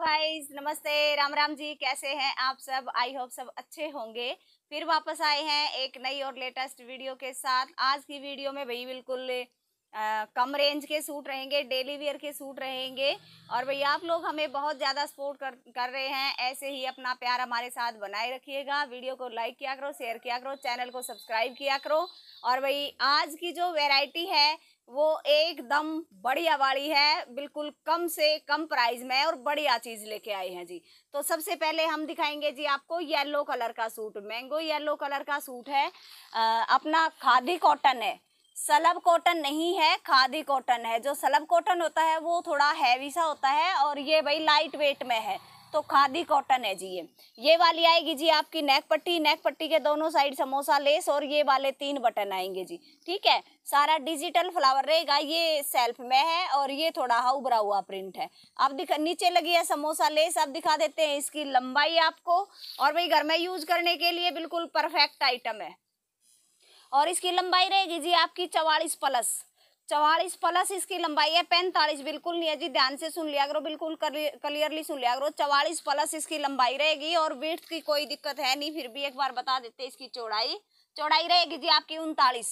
guys नमस्ते राम राम जी कैसे हैं आप सब आई होप सब अच्छे होंगे फिर वापस आए हैं एक नई और लेटेस्ट वीडियो के साथ आज की वीडियो में भाई बिल्कुल कम रेंज के सूट रहेंगे डेली वेयर के सूट रहेंगे और भाई आप लोग हमें बहुत ज़्यादा सपोर्ट कर कर रहे हैं ऐसे ही अपना प्यार हमारे साथ बनाए रखिएगा वीडियो को लाइक किया करो शेयर किया करो चैनल को सब्सक्राइब किया करो और भाई आज की जो वेराइटी है वो एकदम बढ़िया वाली है बिल्कुल कम से कम प्राइस में और बढ़िया चीज़ लेके आए हैं जी तो सबसे पहले हम दिखाएंगे जी आपको येलो कलर का सूट मैंगो येलो कलर का सूट है आ, अपना खादी कॉटन है सलब कॉटन नहीं है खादी कॉटन है जो सलब कॉटन होता है वो थोड़ा हैवी सा होता है और ये भाई लाइट वेट में है तो खादी कॉटन है जी ये ये वाली आएगी जी आपकी नेक पट्टी नेक पट्टी के दोनों साइड समोसा लेस और ये वाले तीन बटन आएंगे जी ठीक है सारा डिजिटल फ्लावर रहेगा ये सेल्फ में है और ये थोड़ा हाउबरा हुआ प्रिंट है आप दिखा नीचे लगी है समोसा लेस आप दिखा देते हैं इसकी लंबाई आपको और भाई घर में यूज करने के लिए बिल्कुल परफेक्ट आइटम है और इसकी लंबाई रहेगी जी आपकी चवालीस प्लस चौवालीस प्लस इसकी लंबाई है पैंतालीस बिल्कुल नहीं है जी ध्यान से सुन लिया करो बिल्कुल क्लियरली सुन लिया करो चवालीस प्लस इसकी लंबाई रहेगी और विर्थ की कोई दिक्कत है नहीं फिर भी एक बार बता देते इसकी चौड़ाई चौड़ाई रहेगी जी आपकी उनतालीस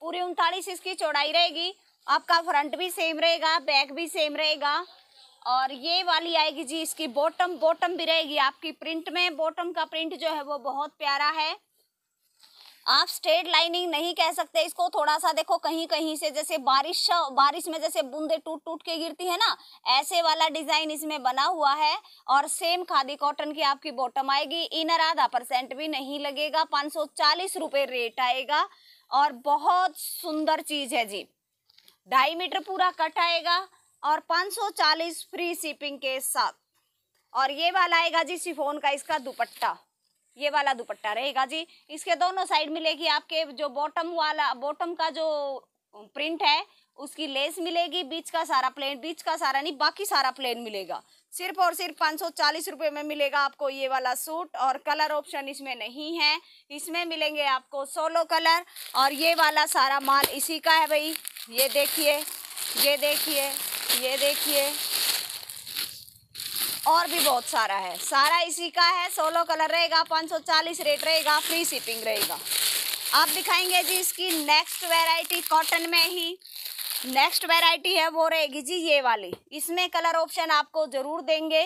पूरी उनतालीस इसकी चौड़ाई रहेगी आपका फ्रंट भी सेम रहेगा बैक भी सेम रहेगा और ये वाली आएगी जी इसकी बॉटम बॉटम भी रहेगी आपकी प्रिंट में बॉटम का प्रिंट जो है वो बहुत प्यारा है आप स्ट्रेट लाइनिंग नहीं कह सकते इसको थोड़ा सा देखो कहीं कहीं से जैसे बारिश बारिश में जैसे बूंदे टूट टूट के गिरती है ना ऐसे वाला डिजाइन इसमें बना हुआ है और सेम खादी कॉटन की आपकी बॉटम आएगी इनर आधा परसेंट भी नहीं लगेगा पाँच सौ चालीस रुपये रेट आएगा और बहुत सुंदर चीज़ है जी ढाई मीटर पूरा कट आएगा और 540 फ्री शिपिंग के साथ और ये वाला आएगा जी सिफोन का इसका दुपट्टा ये वाला दुपट्टा रहेगा जी इसके दोनों साइड मिलेगी आपके जो बॉटम वाला बॉटम का जो प्रिंट है उसकी लेस मिलेगी बीच का सारा प्लेन बीच का सारा नहीं बाकी सारा प्लेन मिलेगा सिर्फ और सिर्फ पाँच सौ चालीस रुपये में मिलेगा आपको ये वाला सूट और कलर ऑप्शन इसमें नहीं है इसमें मिलेंगे आपको सोलो कलर और ये वाला सारा माल इसी का है भाई ये देखिए ये देखिए ये देखिए और भी बहुत सारा है सारा इसी का है सोलो कलर रहेगा 540 रेट रहेगा फ्री शिपिंग रहेगा आप दिखाएंगे जी इसकी नेक्स्ट वेराइटी कॉटन में ही नेक्स्ट वेराइटी है वो रहेगी जी ये वाली इसमें कलर ऑप्शन आपको ज़रूर देंगे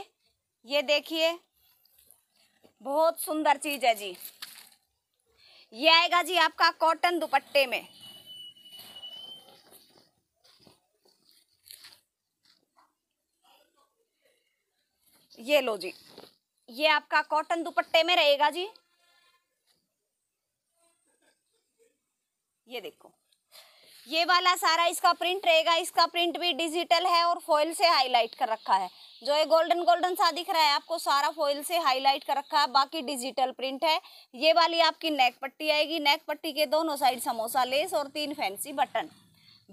ये देखिए बहुत सुंदर चीज़ है जी ये आएगा जी आपका कॉटन दुपट्टे में ये लो जी ये आपका कॉटन दुपट्टे में रहेगा जी ये देखो ये वाला सारा इसका प्रिंट रहेगा इसका प्रिंट भी डिजिटल है और फॉइल से हाईलाइट कर रखा है जो ये गोल्डन गोल्डन सा दिख रहा है आपको सारा फॉइल से हाईलाइट कर रखा है बाकी डिजिटल प्रिंट है ये वाली आपकी नेक पट्टी आएगी नेक पट्टी के दोनों साइड समोसा लेस और तीन फैंसी बटन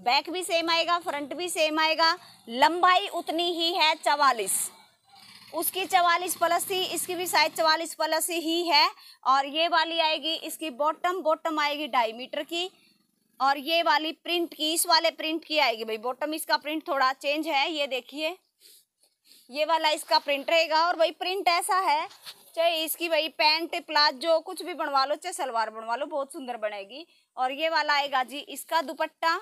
बैक भी सेम आएगा फ्रंट भी सेम आएगा लंबाई उतनी ही है चवालीस उसकी चवालीस प्लस थी इसकी भी साइज चवालीस प्लस ही है और ये वाली आएगी इसकी बॉटम बॉटम आएगी ढाई मीटर की और ये वाली प्रिंट की इस वाले प्रिंट की आएगी भाई बॉटम इसका प्रिंट थोड़ा चेंज है ये देखिए ये वाला इसका प्रिंट रहेगा और भाई प्रिंट ऐसा है चाहे इसकी भाई पैंट प्लाजो कुछ भी बनवा लो चाहे सलवार बनवा लो बहुत सुंदर बनेगी और ये वाला आएगा जी इसका दुपट्टा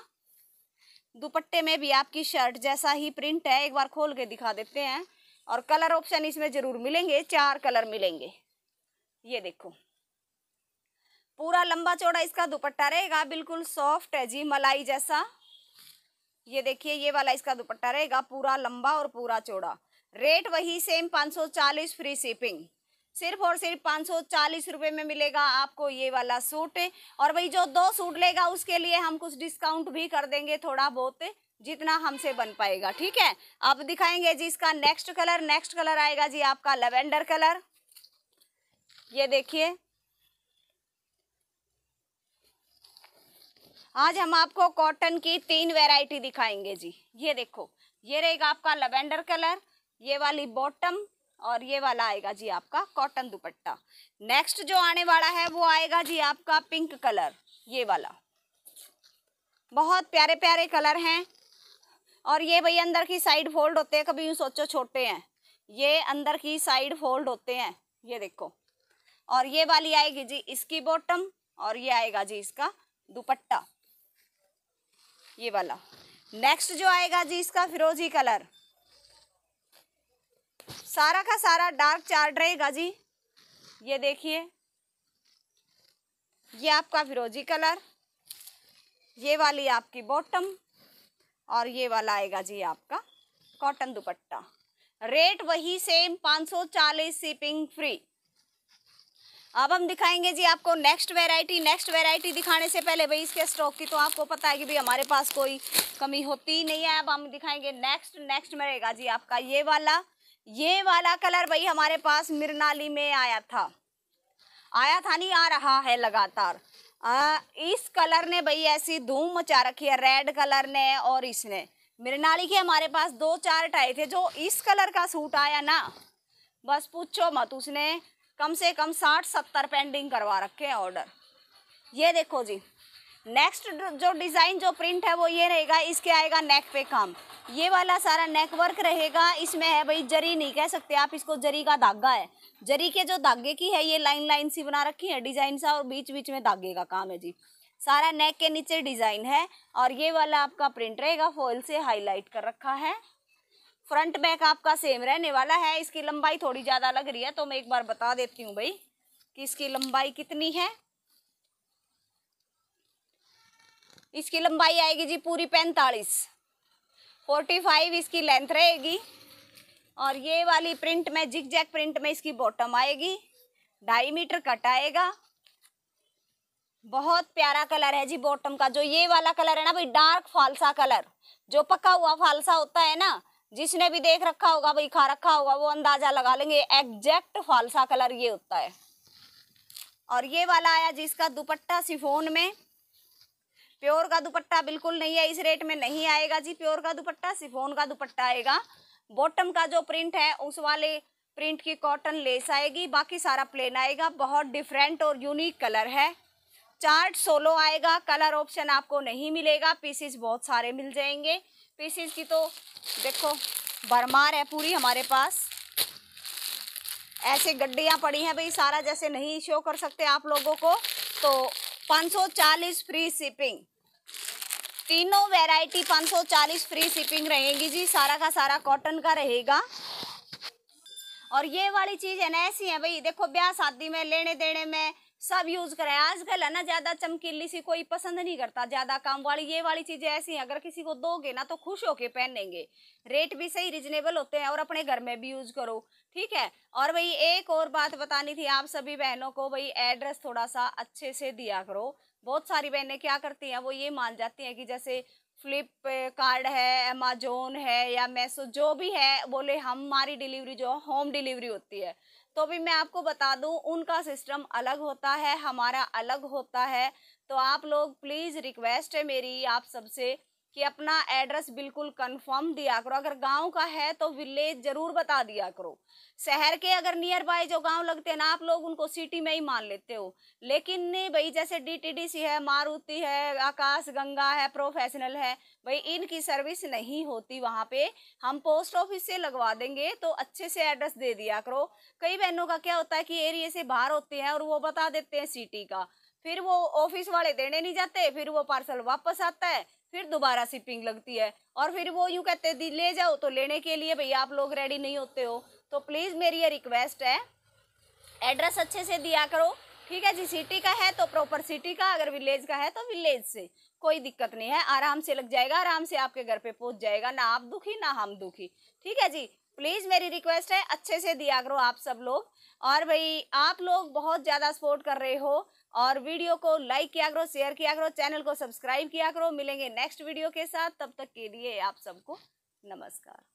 दुपट्टे में भी आपकी शर्ट जैसा ही प्रिंट है एक बार खोल के दिखा देते हैं और कलर ऑप्शन इसमें ज़रूर मिलेंगे चार कलर मिलेंगे ये देखो पूरा लंबा चौड़ा इसका दुपट्टा रहेगा बिल्कुल सॉफ्ट है जी मलाई जैसा ये देखिए ये वाला इसका दुपट्टा रहेगा पूरा लंबा और पूरा चौड़ा रेट वही सेम 540 फ्री शिपिंग सिर्फ और सिर्फ पाँच सौ चालीस रुपये में मिलेगा आपको ये वाला सूट और वही जो दो सूट लेगा उसके लिए हम कुछ डिस्काउंट भी कर देंगे थोड़ा बहुत जितना हमसे बन पाएगा ठीक है अब दिखाएंगे जी इसका नेक्स्ट कलर नेक्स्ट कलर आएगा जी आपका लेवेंडर कलर ये देखिए आज हम आपको कॉटन की तीन वैरायटी दिखाएंगे जी ये देखो ये रहेगा आपका लेवेंडर कलर ये वाली बॉटम और ये वाला आएगा जी आपका कॉटन दुपट्टा नेक्स्ट जो आने वाला है वो आएगा जी आपका पिंक कलर ये वाला बहुत प्यारे प्यारे कलर हैं और ये भाई अंदर की साइड फोल्ड होते हैं कभी यूँ सोचो छोटे हैं ये अंदर की साइड फोल्ड होते हैं ये देखो और ये वाली आएगी जी इसकी बॉटम और ये आएगा जी इसका दुपट्टा ये वाला नेक्स्ट जो आएगा जी इसका फिरोजी कलर सारा का सारा डार्क चार्ट रहेगा जी ये देखिए ये आपका फिरोजी कलर ये वाली आपकी बॉटम और ये वाला आएगा जी आपका कॉटन दुपट्टा रेट वही सेम 540 शिपिंग फ्री अब हम दिखाएंगे जी आपको नेक्स्ट वेराइटी नेक्स्ट वेराइटी दिखाने से पहले भाई इसके स्टॉक की तो आपको पता है कि भाई हमारे पास कोई कमी होती ही नहीं है अब हम दिखाएंगे नेक्स्ट नेक्स्ट में रहेगा जी आपका ये वाला ये वाला कलर भाई हमारे पास मिरनाली में आया था आया था नहीं आ रहा है लगातार आ, इस कलर ने भाई ऐसी धूम मचा रखी है रेड कलर ने और इसने मृणाली के हमारे पास दो चार टाई थे जो इस कलर का सूट आया ना बस पूछो मत उसने कम से कम साठ सत्तर पेंडिंग करवा रखे हैं ऑर्डर ये देखो जी नेक्स्ट जो डिज़ाइन जो प्रिंट है वो ये रहेगा इसके आएगा नेक पे काम ये वाला सारा नेक वर्क रहेगा इसमें है भाई जरी नहीं कह सकते आप इसको जरी का धागा है जरी के जो धागे की है ये लाइन लाइन सी बना रखी है डिज़ाइन सा और बीच बीच में धागे का काम है जी सारा नेक के नीचे डिज़ाइन है और ये वाला आपका प्रिंट रहेगा फॉल से हाईलाइट कर रखा है फ्रंट बैक आपका सेम रहने वाला है इसकी लंबाई थोड़ी ज़्यादा लग रही है तो मैं एक बार बता देती हूँ भाई कि इसकी लंबाई कितनी है इसकी लंबाई आएगी जी पूरी पैंतालीस फोर्टी फाइव इसकी लेंथ रहेगी और ये वाली प्रिंट में जिग जैक प्रिंट में इसकी बॉटम आएगी ढाई मीटर कट आएगा बहुत प्यारा कलर है जी बॉटम का जो ये वाला कलर है ना भाई डार्क फालसा कलर जो पका हुआ फालसा होता है ना जिसने भी देख रखा होगा भाई खा रखा होगा वो अंदाजा लगा लेंगे एग्जैक्ट फालसा कलर ये होता है और ये वाला आया जिसका दुपट्टा सिफोन में प्योर का दुपट्टा बिल्कुल नहीं है इस रेट में नहीं आएगा जी प्योर का दुपट्टा सिफोन का दुपट्टा आएगा बॉटम का जो प्रिंट है उस वाले प्रिंट की कॉटन लेस आएगी बाकी सारा प्लेन आएगा बहुत डिफरेंट और यूनिक कलर है चार्ट सोलो आएगा कलर ऑप्शन आपको नहीं मिलेगा पीसीस बहुत सारे मिल जाएंगे पीसीस की तो देखो भरमार है पूरी हमारे पास ऐसे गड्डियाँ पड़ी हैं भाई सारा जैसे नहीं शो कर सकते आप लोगों को तो 540 फ्री शिपिंग तीनों वैरायटी 540 फ्री शिपिंग रहेगी जी सारा का सारा कॉटन का रहेगा और ये वाली चीज है ना ऐसी है भाई देखो ब्याह शादी में लेने देने में सब यूज करे आजकल है ना ज्यादा चमकीली सी कोई पसंद नहीं करता ज्यादा काम वाली ये वाली चीजें ऐसी अगर किसी को दोगे ना तो खुश होके पहनेंगे रेट भी सही रिजनेबल होते हैं और अपने घर में भी यूज करो ठीक है और भाई एक और बात बतानी थी आप सभी बहनों को भाई एड्रेस थोड़ा सा अच्छे से दिया करो बहुत सारी बहनें क्या करती हैं वो ये मान जाती हैं कि जैसे फ्लिप कार्ड है अमेजोन है या मैसो जो भी है बोले हमारी डिलीवरी जो होम डिलीवरी होती है तो भी मैं आपको बता दूं उनका सिस्टम अलग होता है हमारा अलग होता है तो आप लोग प्लीज़ रिक्वेस्ट है मेरी आप सबसे कि अपना एड्रेस बिल्कुल कंफर्म दिया करो अगर गांव का है तो विलेज जरूर बता दिया करो शहर के अगर नियर बाय जो गांव लगते हैं ना आप लोग उनको सिटी में ही मान लेते हो लेकिन नहीं भाई जैसे डीटीडीसी है मारुति है आकाश गंगा है प्रोफेशनल है भाई इनकी सर्विस नहीं होती वहाँ पे हम पोस्ट ऑफिस से लगवा देंगे तो अच्छे से एड्रेस दे दिया करो कई बहनों का क्या होता है कि एरिए से बाहर होते हैं और वो बता देते हैं सिटी का फिर वो ऑफिस वाले देने नहीं जाते फिर वो पार्सल वापस आता है फिर दोबारा शिपिंग लगती है और फिर वो यूँ कहते हैं ले जाओ तो लेने के लिए भैया आप लोग रेडी नहीं होते हो तो प्लीज़ मेरी ये रिक्वेस्ट है एड्रेस अच्छे से दिया करो ठीक है जी सिटी का है तो प्रॉपर सिटी का अगर विलेज का है तो विलेज से कोई दिक्कत नहीं है आराम से लग जाएगा आराम से आपके घर पे पहुंच जाएगा ना आप दुखी ना हम दुखी ठीक है जी प्लीज़ मेरी रिक्वेस्ट है अच्छे से दिया करो आप सब लोग और भाई आप लोग बहुत ज़्यादा सपोर्ट कर रहे हो और वीडियो को लाइक किया करो शेयर किया करो चैनल को सब्सक्राइब किया करो मिलेंगे नेक्स्ट वीडियो के साथ तब तक के लिए आप सबको नमस्कार